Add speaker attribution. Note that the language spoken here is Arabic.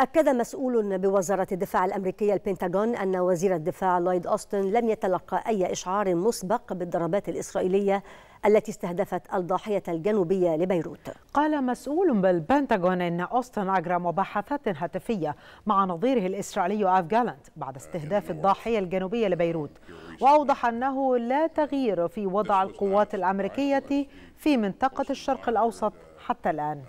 Speaker 1: أكد مسؤول بوزارة الدفاع الأمريكية البنتاغون أن وزير الدفاع لويد أوستن لم يتلقى أي إشعار مسبق بالضربات الإسرائيلية التي استهدفت الضاحية الجنوبية لبيروت
Speaker 2: قال مسؤول بالبنتاغون أن أوستن أجرى مباحثات هاتفية مع نظيره الإسرائيلي آف جالانت بعد استهداف الضاحية الجنوبية لبيروت وأوضح أنه لا تغيير في وضع القوات الأمريكية في منطقة الشرق الأوسط حتى الآن